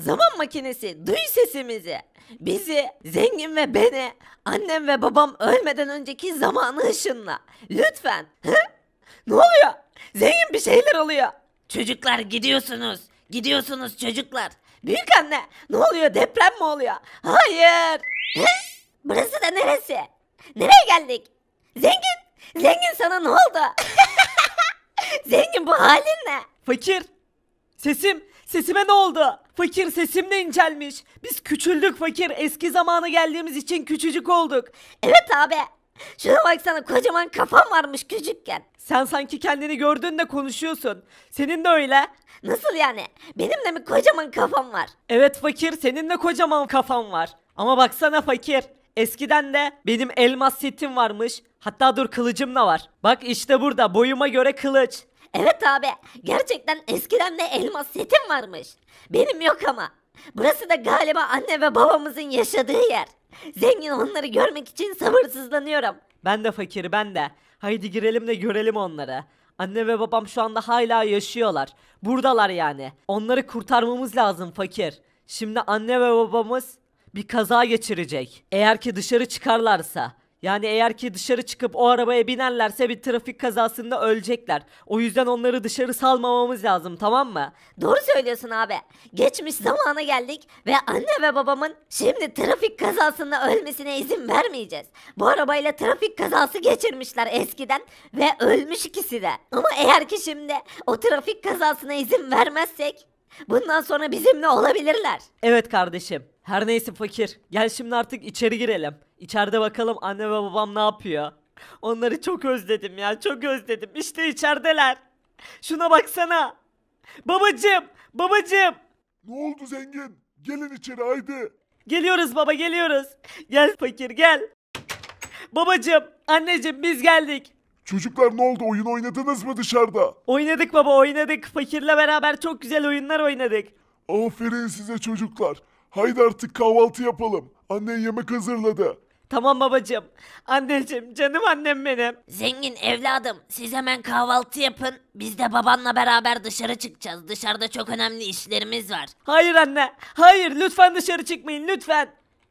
Zaman makinesi duy sesimizi. Bizi, zengin ve beni, annem ve babam ölmeden önceki zamanı ışınla. Lütfen. Ne oluyor? Zengin bir şeyler oluyor. Çocuklar gidiyorsunuz. Gidiyorsunuz çocuklar. Büyük anne ne oluyor deprem mi oluyor? Hayır. Burası da neresi? Nereye geldik? Zengin. Zengin sana ne oldu? zengin bu halin ne? Fakir. Sesim. Sesime ne oldu? Fakir sesimle incelmiş. Biz küçüldük fakir. Eski zamanı geldiğimiz için küçücük olduk. Evet abi. Şuna baksana kocaman kafam varmış küçükken. Sen sanki kendini gördün de konuşuyorsun. Senin de öyle. Nasıl yani? Benim de mi kocaman kafam var? Evet fakir senin de kocaman kafan var. Ama baksana fakir. Eskiden de benim elmas setim varmış. Hatta dur kılıcım da var. Bak işte burada boyuma göre kılıç. Evet abi gerçekten eskiden de elmas setim varmış. Benim yok ama. Burası da galiba anne ve babamızın yaşadığı yer. Zengin onları görmek için sabırsızlanıyorum. Ben de fakir ben de. Haydi girelim de görelim onları. Anne ve babam şu anda hala yaşıyorlar. Buradalar yani. Onları kurtarmamız lazım fakir. Şimdi anne ve babamız bir kaza geçirecek. Eğer ki dışarı çıkarlarsa yani eğer ki dışarı çıkıp o arabaya binerlerse bir trafik kazasında ölecekler. O yüzden onları dışarı salmamamız lazım tamam mı? Doğru söylüyorsun abi. Geçmiş zamana geldik ve anne ve babamın şimdi trafik kazasında ölmesine izin vermeyeceğiz. Bu arabayla trafik kazası geçirmişler eskiden ve ölmüş ikisi de. Ama eğer ki şimdi o trafik kazasına izin vermezsek bundan sonra bizimle olabilirler. Evet kardeşim. Her neyse fakir. Gel şimdi artık içeri girelim. İçeride bakalım anne ve babam ne yapıyor. Onları çok özledim ya çok özledim. İşte içerideler. Şuna baksana. Babacım babacım. Ne oldu zengin? Gelin içeri haydi. Geliyoruz baba geliyoruz. Gel fakir gel. Babacım anneciğim biz geldik. Çocuklar ne oldu oyun oynadınız mı dışarıda? Oynadık baba oynadık. Fakirle beraber çok güzel oyunlar oynadık. Aferin size çocuklar. Haydi artık kahvaltı yapalım. Annen yemek hazırladı. Tamam babacığım. Anneciğim, canım annem benim. Zengin evladım siz hemen kahvaltı yapın. Biz de babanla beraber dışarı çıkacağız. Dışarıda çok önemli işlerimiz var. Hayır anne, hayır lütfen dışarı çıkmayın lütfen.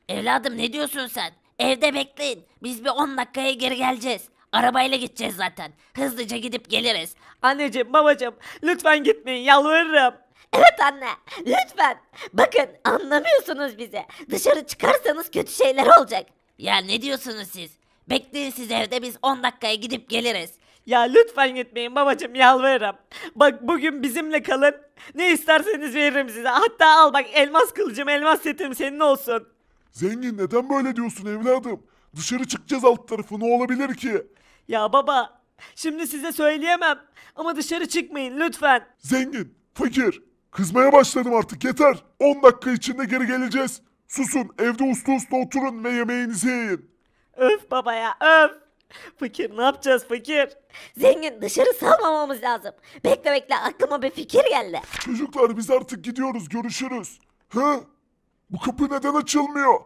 Evladım ne diyorsun sen? Evde bekleyin. Biz bir 10 dakikaya geri geleceğiz. Arabayla gideceğiz zaten. Hızlıca gidip geliriz. Anneciğim, babacığım lütfen gitmeyin yalvarırım. Evet anne lütfen. Bakın anlamıyorsunuz bizi. Dışarı çıkarsanız kötü şeyler olacak. Ya ne diyorsunuz siz? Bekleyin siz evde biz 10 dakikaya gidip geliriz. Ya lütfen gitmeyin babacım yalvarırım. Bak bugün bizimle kalın. Ne isterseniz veririm size. Hatta al bak elmas kılıcım elmas setim senin olsun. Zengin neden böyle diyorsun evladım? Dışarı çıkacağız alt tarafı ne olabilir ki? Ya baba şimdi size söyleyemem. Ama dışarı çıkmayın lütfen. Zengin, fakir Kızmaya başladım artık yeter. 10 dakika içinde geri geleceğiz. Susun evde uslu uslu oturun ve yemeğinizi yiyin. Öf babaya öf. Fakir ne yapacağız fakir? Zengin dışarı salmamamız lazım. Bekle bekle aklıma bir fikir geldi. Çocuklar biz artık gidiyoruz görüşürüz. Ha? Bu kapı neden açılmıyor?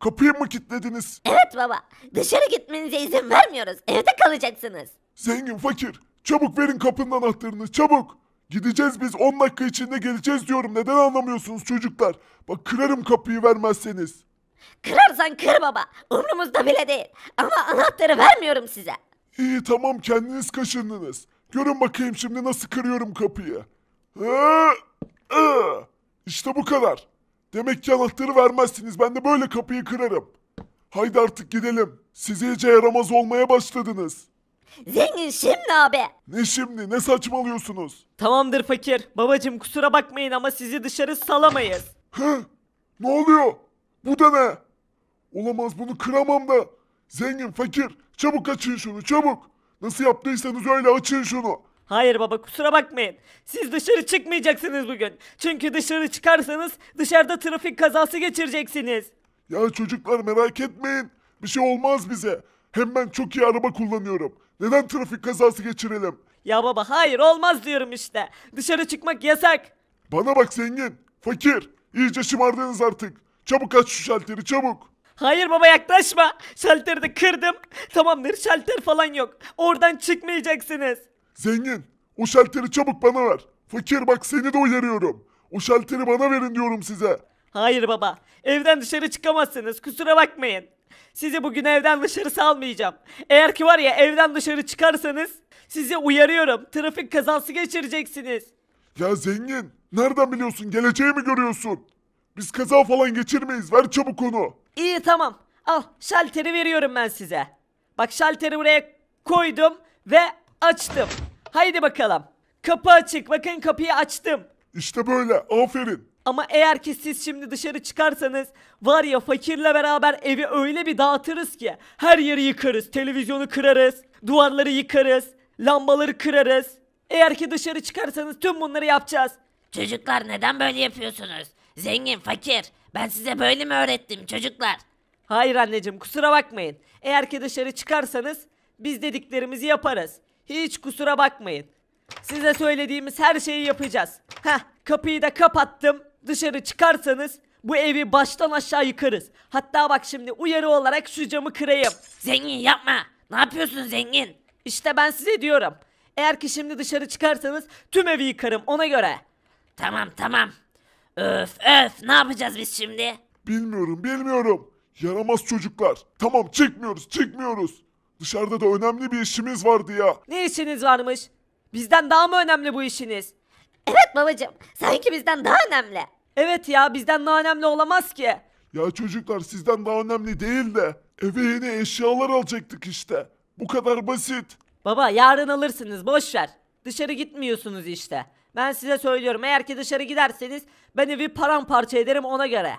Kapıyı mı kilitlediniz? Evet baba dışarı gitmenize izin vermiyoruz. Evde kalacaksınız. Zengin fakir çabuk verin kapının anahtarını çabuk. Gideceğiz biz 10 dakika içinde geleceğiz diyorum. Neden anlamıyorsunuz çocuklar? Bak kırarım kapıyı vermezseniz. Kırarsan kır baba. Umrumuzda bile değil. Ama anahtarı vermiyorum size. İyi tamam kendiniz kaşındınız. Görün bakayım şimdi nasıl kırıyorum kapıyı. İşte bu kadar. Demek ki anahtarı vermezsiniz. Ben de böyle kapıyı kırarım. Haydi artık gidelim. Siz iyice yaramaz olmaya başladınız. Zengin şimdi abi. Ne şimdi ne saçmalıyorsunuz? Tamamdır fakir. Babacım kusura bakmayın ama sizi dışarı salamayız. Hı? Ne oluyor? Bu da ne? Olamaz bunu kıramam da. Zengin fakir çabuk açın şunu çabuk. Nasıl yaptıysanız öyle açın şunu. Hayır baba kusura bakmayın. Siz dışarı çıkmayacaksınız bugün. Çünkü dışarı çıkarsanız dışarıda trafik kazası geçireceksiniz. Ya çocuklar merak etmeyin. Bir şey olmaz bize. Hem ben çok iyi araba kullanıyorum. Neden trafik kazası geçirelim? Ya baba hayır olmaz diyorum işte. Dışarı çıkmak yasak. Bana bak zengin, fakir. İyice şımardınız artık. Çabuk aç şu şalteri çabuk. Hayır baba yaklaşma. Şalteri de kırdım. Tamamdır şalter falan yok. Oradan çıkmayacaksınız. Zengin, o şalteri çabuk bana ver. Fakir bak seni de uyarıyorum. O şalteri bana verin diyorum size. Hayır baba. Evden dışarı çıkamazsınız. Kusura bakmayın. Sizi bugün evden dışarı salmayacağım. Eğer ki var ya evden dışarı çıkarsanız sizi uyarıyorum. Trafik kazası geçireceksiniz. Ya zengin nereden biliyorsun geleceği mi görüyorsun? Biz kaza falan geçirmeyiz ver çabuk onu. İyi tamam al şalteri veriyorum ben size. Bak şalteri buraya koydum ve açtım. Haydi bakalım. Kapı açık bakın kapıyı açtım. İşte böyle aferin. Ama eğer ki siz şimdi dışarı çıkarsanız var ya fakirle beraber evi öyle bir dağıtırız ki her yeri yıkarız, televizyonu kırarız, duvarları yıkarız, lambaları kırarız. Eğer ki dışarı çıkarsanız tüm bunları yapacağız. Çocuklar neden böyle yapıyorsunuz? Zengin, fakir. Ben size böyle mi öğrettim çocuklar? Hayır anneciğim kusura bakmayın. Eğer ki dışarı çıkarsanız biz dediklerimizi yaparız. Hiç kusura bakmayın. Size söylediğimiz her şeyi yapacağız. Heh kapıyı da kapattım. Dışarı çıkarsanız bu evi baştan aşağı yıkarız. Hatta bak şimdi uyarı olarak şu camı kırayım. Zengin yapma. Ne yapıyorsun zengin? İşte ben size diyorum. Eğer ki şimdi dışarı çıkarsanız tüm evi yıkarım ona göre. Tamam tamam. Öf öf ne yapacağız biz şimdi? Bilmiyorum bilmiyorum. Yaramaz çocuklar. Tamam çıkmıyoruz çıkmıyoruz. Dışarıda da önemli bir işimiz vardı ya. Ne işiniz varmış? Bizden daha mı önemli bu işiniz? Evet babacım sanki bizden daha önemli. Evet ya bizden daha önemli olamaz ki. Ya çocuklar sizden daha önemli değil de eve yeni eşyalar alacaktık işte. Bu kadar basit. Baba yarın alırsınız boşver. Dışarı gitmiyorsunuz işte. Ben size söylüyorum eğer ki dışarı giderseniz ben evi paramparça ederim ona göre.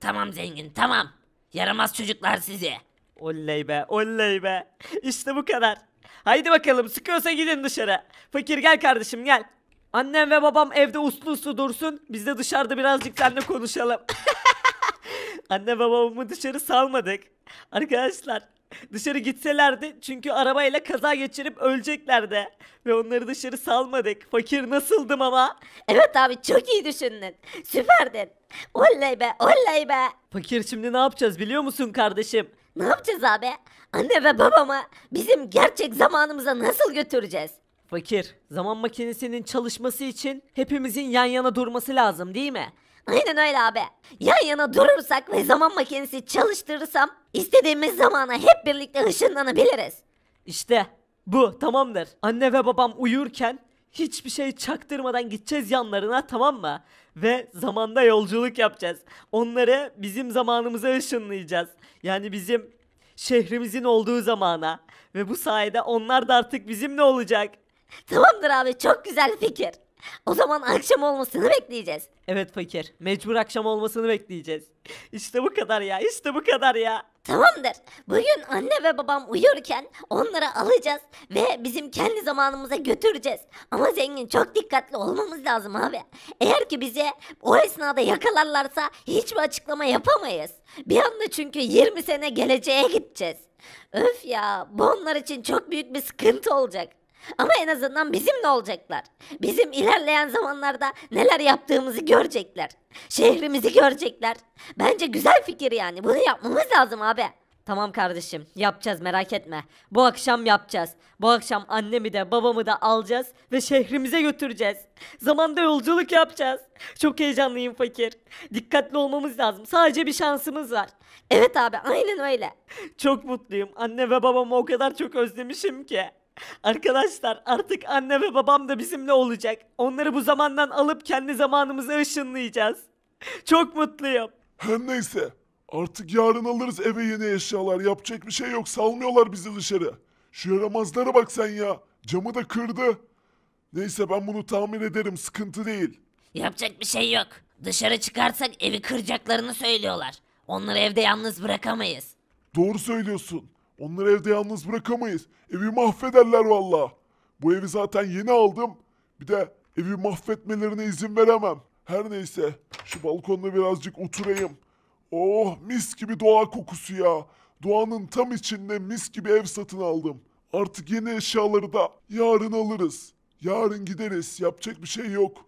Tamam zengin tamam. Yaramaz çocuklar sizi. Oley be oley be. İşte bu kadar. Haydi bakalım sıkıyorsa gidin dışarı. Fakir gel kardeşim gel. Annem ve babam evde uslu uslu dursun. Biz de dışarıda birazcık seninle konuşalım. Anne babamı dışarı salmadık. Arkadaşlar dışarı gitselerdi çünkü arabayla kaza geçirip öleceklerdi. Ve onları dışarı salmadık. Fakir nasıldım ama. Evet abi çok iyi düşündün. Süperdin. Oley be oley be. Fakir şimdi ne yapacağız biliyor musun kardeşim? Ne yapacağız abi? Anne ve babamı bizim gerçek zamanımıza nasıl götüreceğiz? Fakir, zaman makinesinin çalışması için hepimizin yan yana durması lazım değil mi? Aynen öyle abi. Yan yana durursak ve zaman makinesi çalıştırırsam istediğimiz zamana hep birlikte ışınlanabiliriz. İşte bu tamamdır. Anne ve babam uyurken hiçbir şey çaktırmadan gideceğiz yanlarına tamam mı? Ve zamanda yolculuk yapacağız. Onları bizim zamanımıza ışınlayacağız. Yani bizim şehrimizin olduğu zamana. Ve bu sayede onlar da artık bizimle olacak. Tamamdır abi çok güzel fikir. O zaman akşam olmasını bekleyeceğiz. Evet fakir. Mecbur akşam olmasını bekleyeceğiz. İşte bu kadar ya. işte bu kadar ya. Tamamdır. Bugün anne ve babam uyurken onları alacağız ve bizim kendi zamanımıza götüreceğiz. Ama zengin çok dikkatli olmamız lazım abi. Eğer ki bize o esnada yakalarlarsa hiçbir açıklama yapamayız. Bir anda çünkü 20 sene geleceğe gideceğiz. Öf ya bu onlar için çok büyük bir sıkıntı olacak. Ama en azından bizimle olacaklar. Bizim ilerleyen zamanlarda neler yaptığımızı görecekler. Şehrimizi görecekler. Bence güzel fikir yani. Bunu yapmamız lazım abi. Tamam kardeşim yapacağız merak etme. Bu akşam yapacağız. Bu akşam annemi de babamı da alacağız ve şehrimize götüreceğiz. Zamanda yolculuk yapacağız. Çok heyecanlıyım fakir. Dikkatli olmamız lazım. Sadece bir şansımız var. Evet abi aynen öyle. Çok mutluyum. Anne ve babamı o kadar çok özlemişim ki. Arkadaşlar artık anne ve babam da bizimle olacak. Onları bu zamandan alıp kendi zamanımıza ışınlayacağız. Çok mutluyum. Hem neyse. Artık yarın alırız eve yeni eşyalar. Yapacak bir şey yok. Salmıyorlar bizi dışarı. Şu yaramazlara bak sen ya. Camı da kırdı. Neyse ben bunu tamir ederim. Sıkıntı değil. Yapacak bir şey yok. Dışarı çıkarsak evi kıracaklarını söylüyorlar. Onları evde yalnız bırakamayız. Doğru söylüyorsun. Onları evde yalnız bırakamayız. Evi mahvederler valla. Bu evi zaten yeni aldım. Bir de evi mahvetmelerine izin veremem. Her neyse şu balkonda birazcık oturayım. Oh mis gibi doğa kokusu ya. Doğanın tam içinde mis gibi ev satın aldım. Artık yeni eşyaları da yarın alırız. Yarın gideriz. Yapacak bir şey yok.